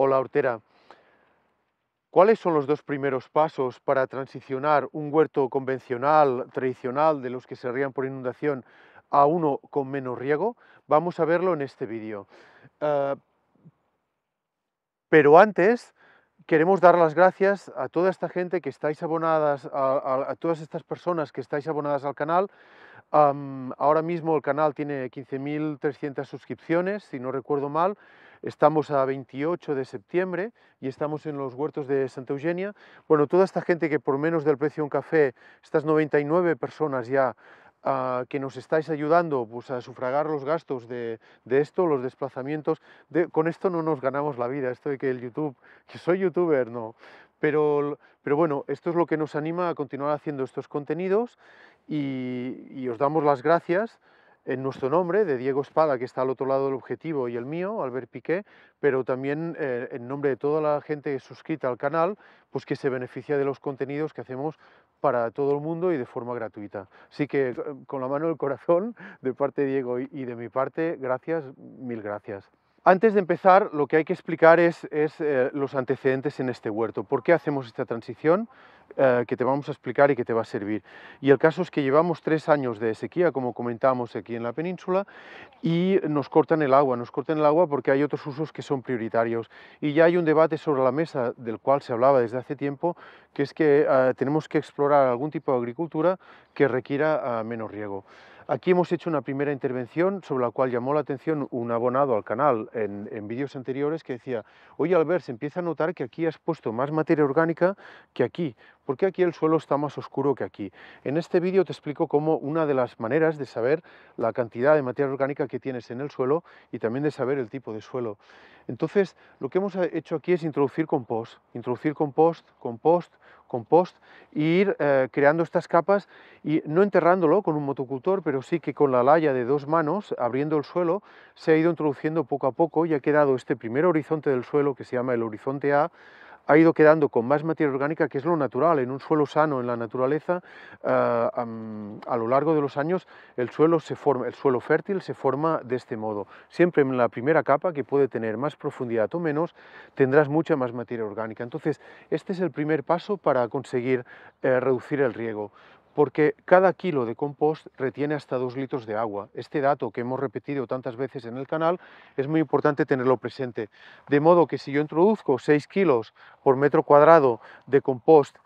Hola, Hortera. ¿Cuáles son los dos primeros pasos para transicionar un huerto convencional, tradicional, de los que se rían por inundación, a uno con menos riego? Vamos a verlo en este vídeo. Eh, pero antes, queremos dar las gracias a toda esta gente que estáis abonadas, a, todas estas personas que estáis abonadas al canal. ahora mismo el canal tiene 15.300 suscripciones, si no recuerdo mal. Estamos a 28 de septiembre y estamos en los huertos de Santa Eugenia. Bueno, toda esta gente que por menos del precio de un café, estas 99 personas ya ah, que nos estáis ayudando pues, a sufragar los gastos de, esto, los desplazamientos, con esto no nos ganamos la vida, esto de que el YouTube, que soy youtuber, no. Pero, pero bueno, esto es lo que nos anima a continuar haciendo estos contenidos y os damos las gracias en nuestro nombre, de Diego Espada, que está al otro lado del objetivo, y el mío, Albert Piqué, pero también eh, en nombre de toda la gente suscrita al canal, pues que se beneficia de los contenidos que hacemos para todo el mundo y de forma gratuita. Así que eh, con la mano del corazón, de parte de Diego y de mi parte, gracias, mil gracias. Antes de empezar, lo que hay que explicar es, eh, los antecedentes en este huerto. ¿Por qué hacemos esta transición? Eh, que te vamos a explicar y que te va a servir. Y el caso es que llevamos tres años de sequía, como comentábamos aquí en la península, y nos cortan el agua, nos cortan el agua porque hay otros usos que son prioritarios. Y ya hay un debate sobre la mesa del cual se hablaba desde hace tiempo, que es que eh, tenemos que explorar algún tipo de agricultura que requiera menos riego. Aquí hemos hecho una primera intervención sobre la cual llamó la atención un abonado al canal en, vídeos anteriores que decía, oye Albert, se empieza a notar que aquí has puesto más materia orgánica que aquí. ¿Por qué aquí el suelo está más oscuro que aquí? En este vídeo te explico cómo una de las maneras de saber la cantidad de materia orgánica que tienes en el suelo y también de saber el tipo de suelo. Entonces, lo que hemos hecho aquí es introducir compost, introducir compost, compost, compost, e ir eh, creando estas capas y no enterrándolo con un motocultor, pero sí que con la laya de dos manos, abriendo el suelo, se ha ido introduciendo poco a poco y ha quedado este primer horizonte del suelo que se llama el horizonte A, ha ido quedando con más materia orgánica, que es lo natural. En un suelo sano, en la naturaleza, eh, a lo largo de los años, el suelo, se forma, el suelo fértil se forma de este modo. Siempre en la primera capa, que puede tener más profundidad o menos, tendrás mucha más materia orgánica. Entonces, este es el primer paso para conseguir eh, reducir el riego porque cada kilo de compost retiene hasta 2 litros de agua. Este dato que hemos repetido tantas veces en el canal es muy importante tenerlo presente. De modo que si yo introduzco 6 kilos por metro cuadrado de compost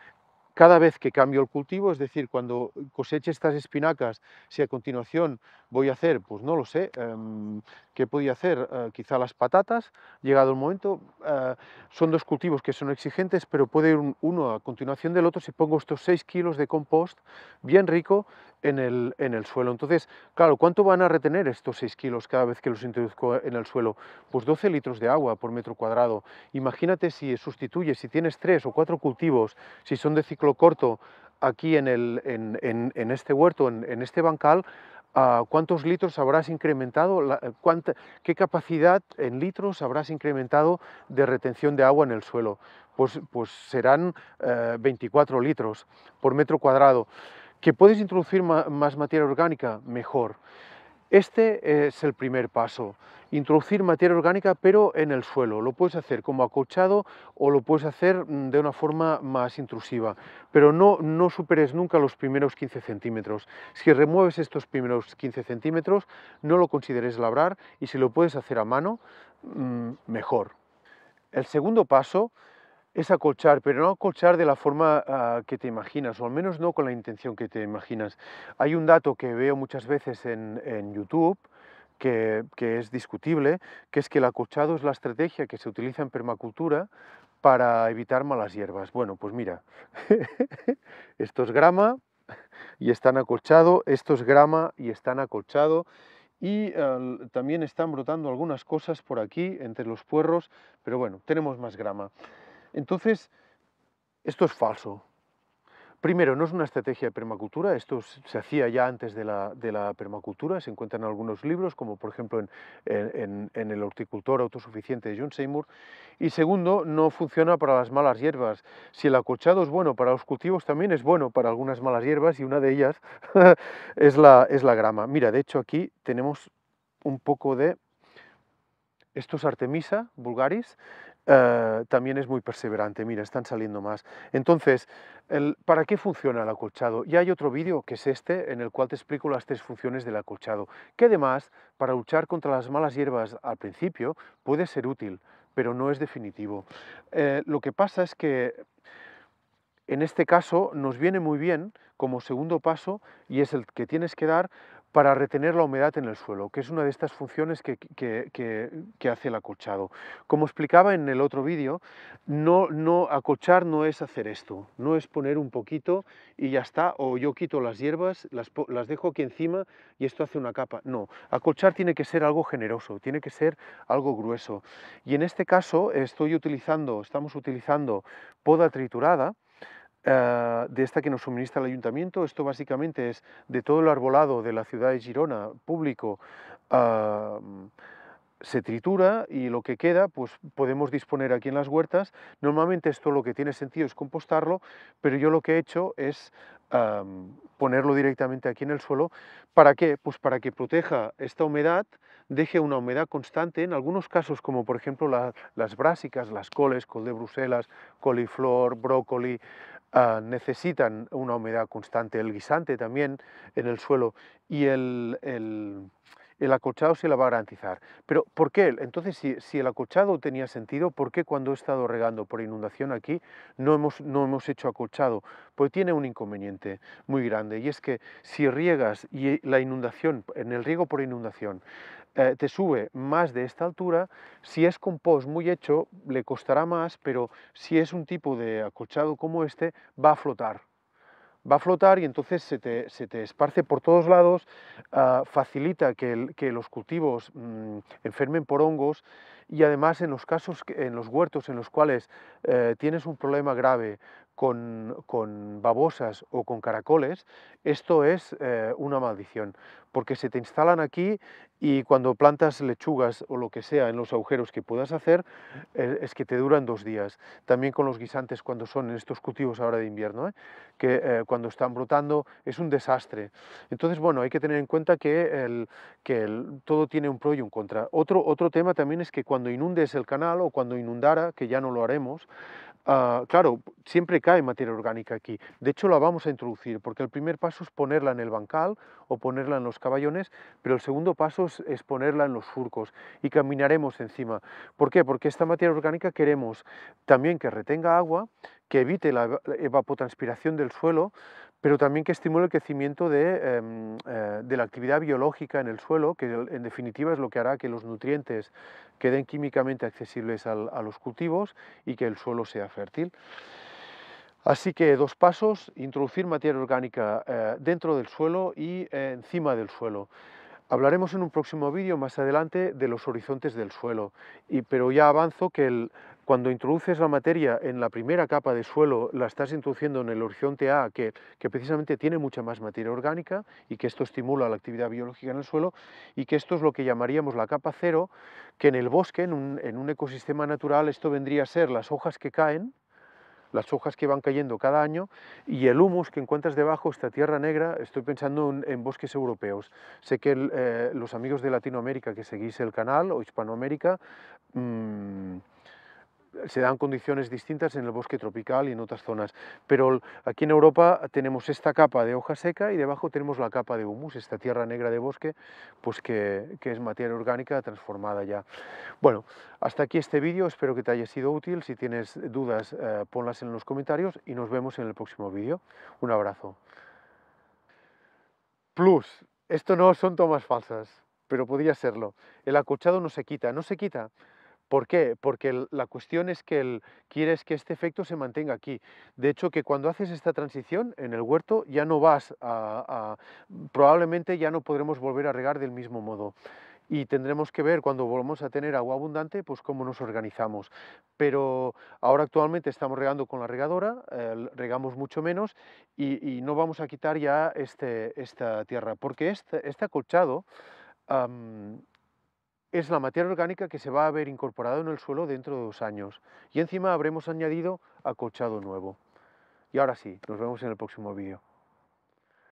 cada vez que cambio el cultivo, es decir, cuando coseche estas espinacas, si a continuación voy a hacer, pues no lo sé, em, que podía hacer eh, quizá las patatas, llegado el momento, eh, son dos cultivos que son exigentes, pero puede ir uno a continuación del otro si pongo estos 6 kilos de compost bien rico en el, en el suelo. Entonces, claro, ¿cuánto van a retener estos 6 kilos cada vez que los introduzco en el suelo? Pues 12 litros de agua por metro cuadrado. Imagínate si sustituyes, si tienes 3 o 4 cultivos, si son de ciclo corto, aquí en, el, en, en este huerto, en este bancal, Ah, cuántos litros habrás incrementado, eh, qué capacidad en litros habrás incrementado de retención de agua en el suelo. Pues, pues serán 24 eh, litros por metro cuadrado. ¿Que puedes introducir más materia orgánica? Mejor. Este es el primer paso introducir materia orgánica pero en el suelo. Lo puedes hacer como acolchado o lo puedes hacer mm, de una forma más intrusiva, pero no, no superes nunca los primeros 15 centímetros. Si remueves estos primeros 15 centímetros, no lo consideres labrar y si lo puedes hacer a mano, mm, mejor. El segundo paso es acolchar, pero no acolchar de la forma ah, que te imaginas, o al menos no con la intención que te imaginas. Hay un dato que veo muchas veces en, en YouTube, que, es discutible, que es que el acolchado es la estrategia que se utiliza en permacultura para evitar malas hierbas. Bueno, pues mira, esto es grama y están acolchado, esto es grama y están acolchado, y eh, también están brotando algunas cosas por aquí, entre los puerros, pero bueno, tenemos más grama. Entonces, esto es falso, Primero, no es una estrategia de permacultura, esto se hacía ya antes de la, permacultura, se encuentran en algunos libros, como por ejemplo en, El horticultor autosuficiente de John Seymour. Y segundo, no funciona para las malas hierbas. Si el acolchado es bueno para los cultivos, también es bueno para algunas malas hierbas y una de ellas es, la, es la grama. Mira, de hecho aquí tenemos un poco de esto es Artemisa vulgaris eh, también es muy perseverante, mira, están saliendo más. Entonces, ¿para qué funciona el acolchado? Ya hay otro vídeo, que es este, en el cual te explico las tres funciones del acolchado, que además, para luchar contra las malas hierbas al principio, puede ser útil, pero no es definitivo. Eh, lo que pasa es que en este caso nos viene muy bien como segundo paso y es el que tienes que dar para retener la humedad en el suelo, que es una de estas funciones que, hace el acolchado. Como explicaba en el otro vídeo, no, no, acolchar no es hacer esto, no es poner un poquito y ya está, o yo quito las hierbas, las, dejo aquí encima y esto hace una capa. No, acolchar tiene que ser algo generoso, tiene que ser algo grueso. Y en este caso estoy utilizando, estamos utilizando poda triturada, Ah, de esta que nos suministra el ayuntamiento. Esto básicamente es de todo el arbolado de la ciudad de Girona público. Ah, mm, se tritura y lo que queda pues podemos disponer aquí en las huertas. Normalmente esto lo que tiene sentido es compostarlo, pero yo lo que he hecho es ah, mm, ponerlo directamente aquí en el suelo. ¿Para qué? Pues para que proteja esta humedad, deje una humedad constante, en algunos casos como por ejemplo las brásicas, las coles, col de Bruselas, coliflor, brócoli, Ah, necesitan una humedad constante. El guisante también en el suelo y el, el el acolchado se la va a garantizar. Pero ¿por qué? Entonces, si, el acolchado tenía sentido, ¿por qué cuando he estado regando por inundación aquí no hemos, no hemos hecho acolchado? Pues tiene un inconveniente muy grande y es que si riegas y la inundación, en el riego por inundación, eh, te sube más de esta altura, si es compost muy hecho le costará más, pero si es un tipo de acolchado como este, va a flotar, va a flotar y entonces se te, esparce por todos lados, ah, facilita que, los cultivos mm, enfermen por hongos y además en los casos, en los huertos en los cuales eh, tienes un problema grave con, babosas o con caracoles, esto es eh, una maldición, porque se te instalan aquí y cuando plantas lechugas o lo que sea en los agujeros que puedas hacer, eh, es que te duran dos días. También con los guisantes cuando son en estos cultivos ahora de invierno, ¿eh? que cuando están brotando es un desastre. Entonces, bueno, hay que tener en cuenta que, el, que el, todo tiene un pro y un contra. Otro, otro tema también es que cuando inundes el canal o cuando inundara, que ya no lo haremos, Ah, claro, siempre cae materia orgánica aquí. De hecho, la vamos a introducir, porque el primer paso es ponerla en el bancal o ponerla en los caballones, pero el segundo paso es, es ponerla en los surcos y caminaremos encima. ¿Por qué? Porque esta materia orgánica queremos también que retenga agua, que evite la evapotranspiración del suelo, pero también que estimule el crecimiento em, eh, de, la actividad biológica en el suelo, que en definitiva es lo que hará que los nutrientes queden químicamente accesibles a los cultivos y que el suelo sea fértil. Así que dos pasos, introducir materia orgánica eh, dentro del suelo y encima del suelo. Hablaremos en un próximo vídeo más adelante de los horizontes del suelo, y, pero ya avanzo que el, cuando introduces la materia en la primera capa de suelo, la estás introduciendo en el horizonte A, que, precisamente tiene mucha más materia orgánica y que esto estimula la actividad biológica en el suelo, y que esto es lo que llamaríamos la capa cero, que en el bosque, en un, ecosistema natural, esto vendría a ser las hojas que caen, las hojas que van cayendo cada año y el humus que encuentras debajo, esta tierra negra, estoy pensando en, bosques europeos. Sé que eh, los amigos de Latinoamérica que seguís el canal o Hispanoamérica mm, se dan condiciones distintas en el bosque tropical y en otras zonas. Pero aquí en Europa tenemos esta capa de hoja seca y debajo tenemos la capa de humus, esta tierra negra de bosque, pues que, es materia orgánica transformada ya. Bueno, hasta aquí este vídeo, espero que te haya sido útil. Si tienes dudas, eh, ponlas en los comentarios y nos vemos en el próximo vídeo. Un abrazo. Plus, esto no son tomas falsas, pero podría serlo. El acochado no se quita, no se quita. ¿Por qué? Porque la cuestión es que quieres que este efecto se mantenga aquí. De hecho, que cuando haces esta transición en el huerto ya no vas a, probablemente ya no podremos volver a regar del mismo modo y tendremos que ver cuando volvamos a tener agua abundante, pues cómo nos organizamos. Pero ahora actualmente estamos regando con la regadora, regamos mucho menos y, no vamos a quitar ya este, esta tierra, porque este, este acolchado es la materia orgánica que se va a haber incorporado en el suelo dentro de dos años y encima habremos añadido acochado nuevo. Y ahora sí, nos vemos en el próximo vídeo.